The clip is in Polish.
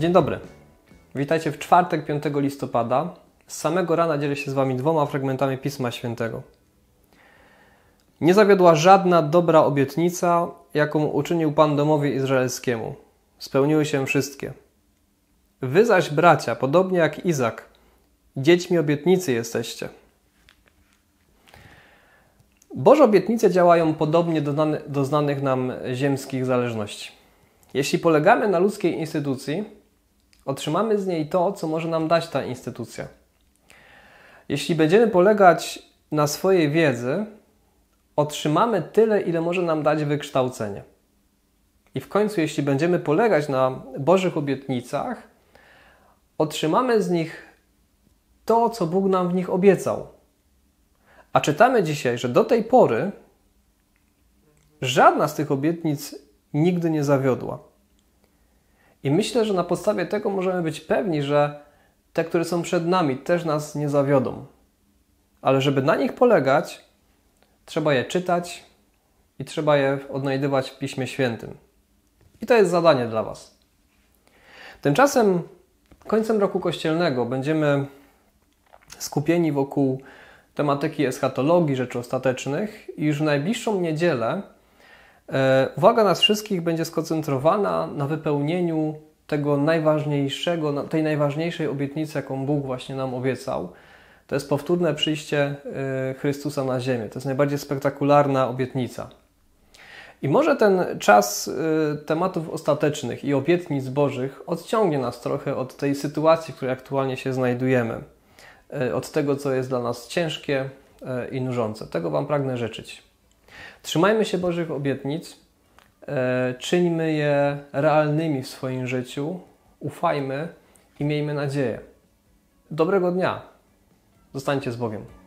Dzień dobry. Witajcie w czwartek 5 listopada. Z samego rana dzielę się z Wami dwoma fragmentami Pisma Świętego. Nie zawiodła żadna dobra obietnica, jaką uczynił Pan domowi izraelskiemu. Spełniły się wszystkie. Wy zaś, bracia, podobnie jak Izak, dziećmi obietnicy jesteście. Boże obietnice działają podobnie do, do znanych nam ziemskich zależności. Jeśli polegamy na ludzkiej instytucji, otrzymamy z niej to, co może nam dać ta instytucja. Jeśli będziemy polegać na swojej wiedzy, otrzymamy tyle, ile może nam dać wykształcenie. I w końcu, jeśli będziemy polegać na Bożych obietnicach, otrzymamy z nich to, co Bóg nam w nich obiecał. A czytamy dzisiaj, że do tej pory żadna z tych obietnic nigdy nie zawiodła. I myślę, że na podstawie tego możemy być pewni, że te, które są przed nami, też nas nie zawiodą. Ale żeby na nich polegać, trzeba je czytać i trzeba je odnajdywać w Piśmie Świętym. I to jest zadanie dla Was. Tymczasem końcem roku kościelnego będziemy skupieni wokół tematyki eschatologii rzeczy ostatecznych i już w najbliższą niedzielę E, uwaga nas wszystkich będzie skoncentrowana na wypełnieniu tego najważniejszego, tej najważniejszej obietnicy, jaką Bóg właśnie nam obiecał. To jest powtórne przyjście e, Chrystusa na ziemię. To jest najbardziej spektakularna obietnica. I może ten czas e, tematów ostatecznych i obietnic Bożych odciągnie nas trochę od tej sytuacji, w której aktualnie się znajdujemy, od tego, co jest dla nas ciężkie i nużące. Tego Wam pragnę życzyć. Trzymajmy się Bożych obietnic, e, czyńmy je realnymi w swoim życiu, ufajmy i miejmy nadzieję. Dobrego dnia! Zostańcie z Bogiem.